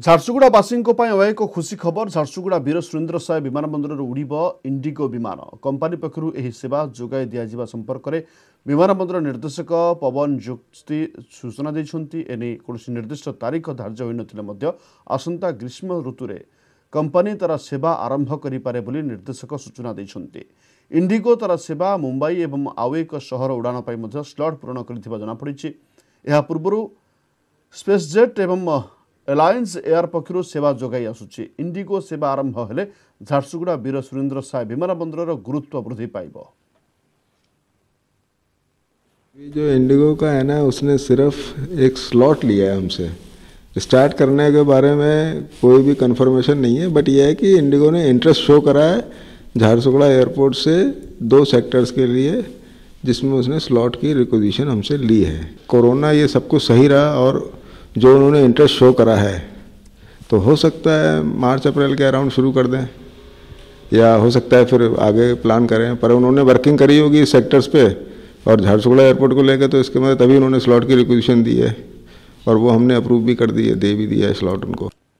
झारसुगुड़ा बासिंग को पाएं खुशी खबर झारसुगुड़ा वीर सुरेन्द्र साय विमान बंदर को विमान कंपनी पकड़ो यह सेवा जोगाइ दिया जीवा संपर्क करे विमान निर्देशक पवन जुक्ति सूचना दी एने ये नहीं निर्दिष्ट तारीख का धार्जो इन्हें थे आसन्ता ग्रीष्म ऋतु रे कंपनी तरह सेवा आरम्भ करी पारे बोली निर्देशक सूचना दी चुनती इंडिगो तरह सेवा मुंबई एवं आवे को शहर उड़ाना पाई मध्य स्लॉट पुराना करी थी बजाना पड़ी ची यह पूर्वरु एवं ଏଲାଏନ୍ସ ଏୟାର पक्ष सेवा जगै आसू इंडिगो सेवा आरंभ हेले झारसुगुड़ा वीर सुरेन्द्र साय ବିମାନ ବନ୍ଦରର ଗୁରୁତ୍व वृद्धि पाइब ये जो इंडिगो का है ना उसने सिर्फ एक स्लॉट लिया है हमसे स्टार्ट करने के बारे में कोई भी कंफर्मेशन नहीं है बट ये है कि इंडिगो ने इंटरेस्ट शो करा है झारसुगड़ा एयरपोर्ट से दो सेक्टर्स के लिए जिसमें उसने स्लॉट की रिक्वजिशन हमसे ली है कोरोना ये सब कुछ सही रहा और जो उन्होंने इंटरेस्ट शो करा है तो हो सकता है मार्च अप्रैल के अराउंड शुरू कर दें या हो सकता है फिर आगे प्लान करें पर उन्होंने वर्किंग करी होगी सेक्टर्स पे और झारसुगड़ा एयरपोर्ट को लेकर तो इसके मतलब तभी उन्होंने स्लॉट की रिक्वजिशन दी है और वो हमने अप्रूव भी कर दी है दे भी दिया है स्लॉट उनको